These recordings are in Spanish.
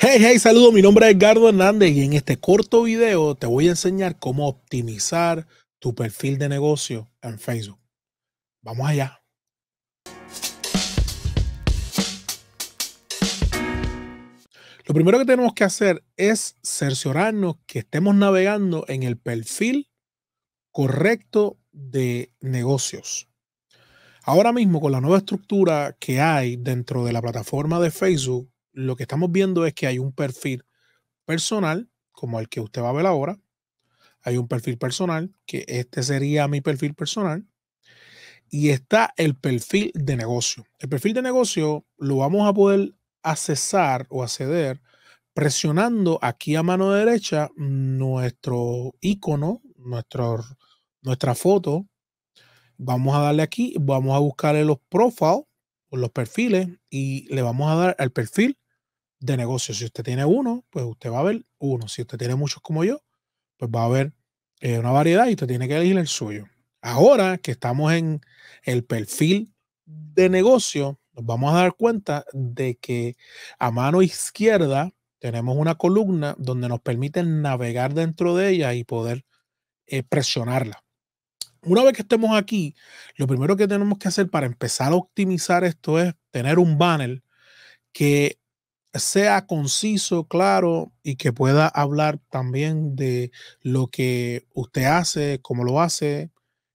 Hey, hey, saludos, mi nombre es Edgardo Hernández y en este corto video te voy a enseñar cómo optimizar tu perfil de negocio en Facebook. Vamos allá. Lo primero que tenemos que hacer es cerciorarnos que estemos navegando en el perfil correcto de negocios. Ahora mismo con la nueva estructura que hay dentro de la plataforma de Facebook, lo que estamos viendo es que hay un perfil personal, como el que usted va a ver ahora. Hay un perfil personal, que este sería mi perfil personal. Y está el perfil de negocio. El perfil de negocio lo vamos a poder accesar o acceder presionando aquí a mano derecha nuestro icono, nuestro, nuestra foto. Vamos a darle aquí, vamos a buscarle los profiles los perfiles y le vamos a dar al perfil de negocio. Si usted tiene uno, pues usted va a ver uno. Si usted tiene muchos como yo, pues va a ver eh, una variedad y usted tiene que elegir el suyo. Ahora que estamos en el perfil de negocio, nos vamos a dar cuenta de que a mano izquierda tenemos una columna donde nos permite navegar dentro de ella y poder eh, presionarla una vez que estemos aquí, lo primero que tenemos que hacer para empezar a optimizar esto es tener un banner que sea conciso, claro y que pueda hablar también de lo que usted hace, cómo lo hace.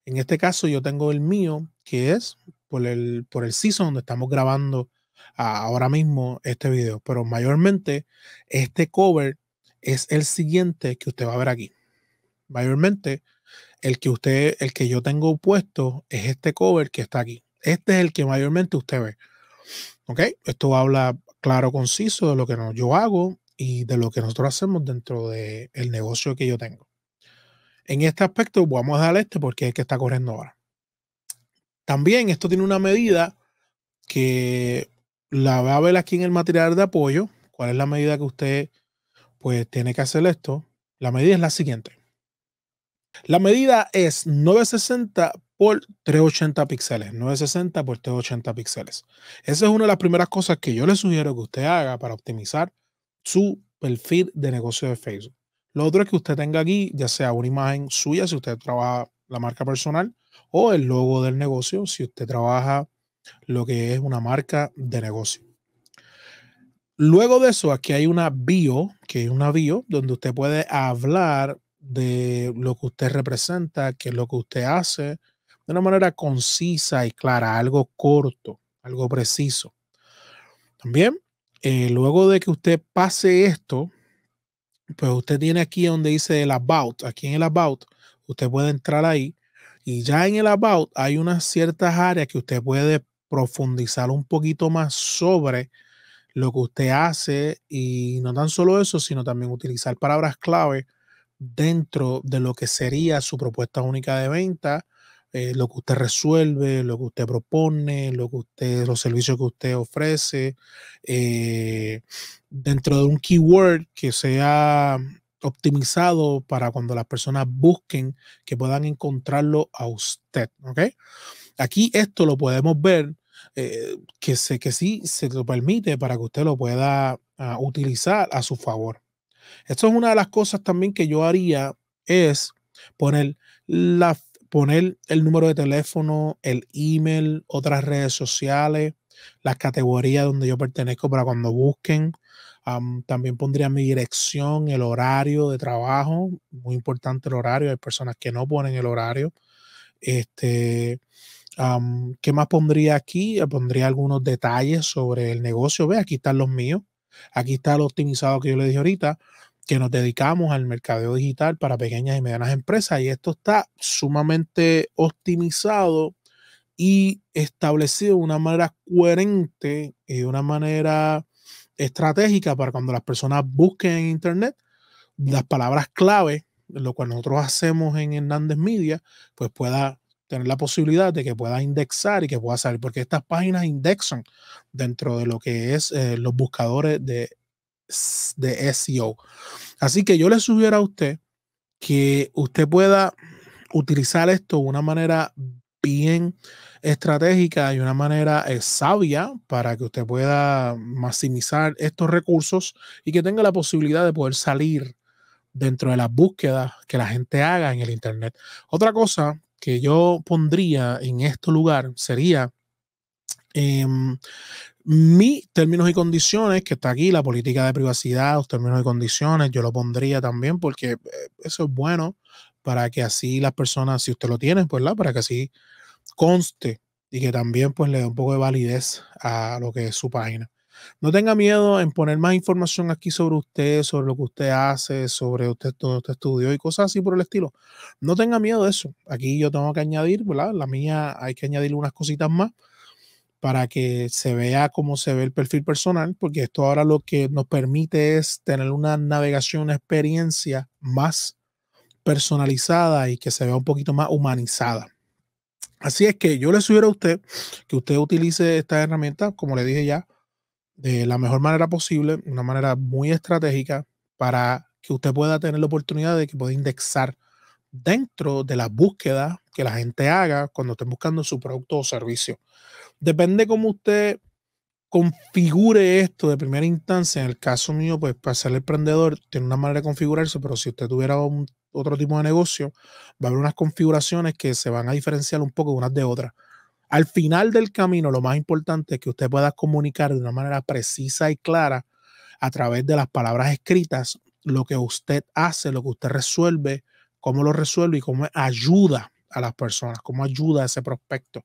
En este caso yo tengo el mío, que es por el, por el season donde estamos grabando ah, ahora mismo este video, pero mayormente este cover es el siguiente que usted va a ver aquí. Mayormente el que usted, el que yo tengo puesto es este cover que está aquí. Este es el que mayormente usted ve. ¿Ok? Esto habla claro, conciso de lo que yo hago y de lo que nosotros hacemos dentro del negocio que yo tengo. En este aspecto vamos a darle este porque es el que está corriendo ahora. También esto tiene una medida que la va a ver aquí en el material de apoyo. ¿Cuál es la medida que usted pues tiene que hacer esto? La medida es la siguiente. La medida es 960 por 380 píxeles, 960 por 380 píxeles. Esa es una de las primeras cosas que yo le sugiero que usted haga para optimizar su perfil de negocio de Facebook. Lo otro es que usted tenga aquí, ya sea una imagen suya, si usted trabaja la marca personal, o el logo del negocio, si usted trabaja lo que es una marca de negocio. Luego de eso, aquí hay una bio, que es una bio, donde usted puede hablar de lo que usted representa, que es lo que usted hace, de una manera concisa y clara, algo corto, algo preciso. También, eh, luego de que usted pase esto, pues usted tiene aquí donde dice el about, aquí en el about, usted puede entrar ahí y ya en el about hay unas ciertas áreas que usted puede profundizar un poquito más sobre lo que usted hace y no tan solo eso, sino también utilizar palabras clave dentro de lo que sería su propuesta única de venta, eh, lo que usted resuelve, lo que usted propone, lo que usted, los servicios que usted ofrece, eh, dentro de un keyword que sea optimizado para cuando las personas busquen que puedan encontrarlo a usted. Aquí esto lo podemos ver eh, que, que sí se lo permite para que usted lo pueda ah, utilizar a su favor. Esto es una de las cosas también que yo haría, es poner, la, poner el número de teléfono, el email, otras redes sociales, las categorías donde yo pertenezco para cuando busquen. también pondría mi dirección, el horario de trabajo, muy importante el horario, hay personas que no ponen el horario. Este, ¿Qué más pondría aquí? Eh, pondría algunos detalles sobre el negocio. Ve, aquí están los míos. Aquí está lo optimizado que yo le dije ahorita, que nos dedicamos al mercadeo digital para pequeñas y medianas empresas y esto está sumamente optimizado y establecido de una manera coherente y de una manera estratégica para cuando las personas busquen en internet las palabras clave, lo cual nosotros hacemos en Hernández Media, pues pueda tener la posibilidad de que pueda indexar y que pueda salir, porque estas páginas indexan dentro de lo que es eh, los buscadores de, de SEO. Así que yo le sugiero a usted que usted pueda utilizar esto de una manera bien estratégica y una manera eh, sabia para que usted pueda maximizar estos recursos y que tenga la posibilidad de poder salir dentro de las búsquedas que la gente haga en el Internet. Otra cosa que yo pondría en este lugar sería mis em, mi términos y condiciones, que está aquí, la política de privacidad, los términos y condiciones, yo lo pondría también porque eh, eso es bueno para que así las personas, si usted lo tiene, pues, ¿la? para que así conste y que también pues le dé un poco de validez a lo que es su página. No tenga miedo en poner más información aquí sobre usted, sobre lo que usted hace, sobre usted, todo este estudio y cosas así por el estilo. No tenga miedo de eso. Aquí yo tengo que añadir, ¿verdad? La mía hay que añadir unas cositas más para que se vea cómo se ve el perfil personal, porque esto ahora lo que nos permite es tener una navegación, una experiencia más personalizada y que se vea un poquito más humanizada. Así es que yo le sugiero a usted que usted utilice esta herramienta, como le dije ya, de la mejor manera posible, una manera muy estratégica para que usted pueda tener la oportunidad de que pueda indexar dentro de las búsquedas que la gente haga cuando esté buscando su producto o servicio. Depende cómo usted configure esto de primera instancia. En el caso mío, pues para ser emprendedor tiene una manera de configurarse, pero si usted tuviera otro tipo de negocio, va a haber unas configuraciones que se van a diferenciar un poco unas de otras. Al final del camino, lo más importante es que usted pueda comunicar de una manera precisa y clara a través de las palabras escritas lo que usted hace, lo que usted resuelve, cómo lo resuelve y cómo ayuda a las personas, cómo ayuda a ese prospecto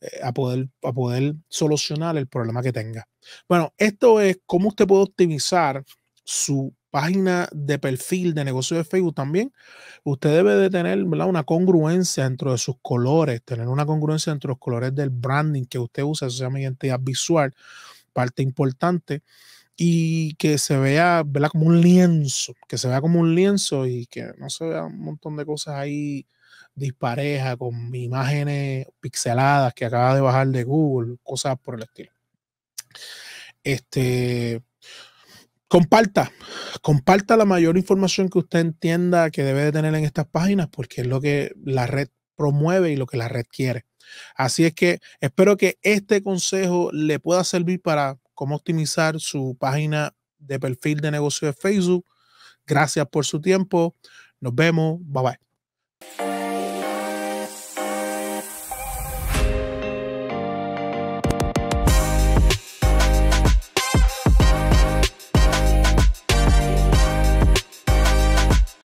eh, a, poder, a poder solucionar el problema que tenga. Bueno, esto es cómo usted puede optimizar su página de perfil de negocio de Facebook también, usted debe de tener una congruencia dentro de sus colores, tener una congruencia entre los colores del branding que usted usa, eso se llama identidad visual, parte importante, y que se vea ¿verdad? como un lienzo, que se vea como un lienzo y que no se vea un montón de cosas ahí dispareja con imágenes pixeladas que acaba de bajar de Google, cosas por el estilo. Este, Comparta, comparta la mayor información que usted entienda que debe de tener en estas páginas porque es lo que la red promueve y lo que la red quiere. Así es que espero que este consejo le pueda servir para cómo optimizar su página de perfil de negocio de Facebook. Gracias por su tiempo. Nos vemos. Bye bye.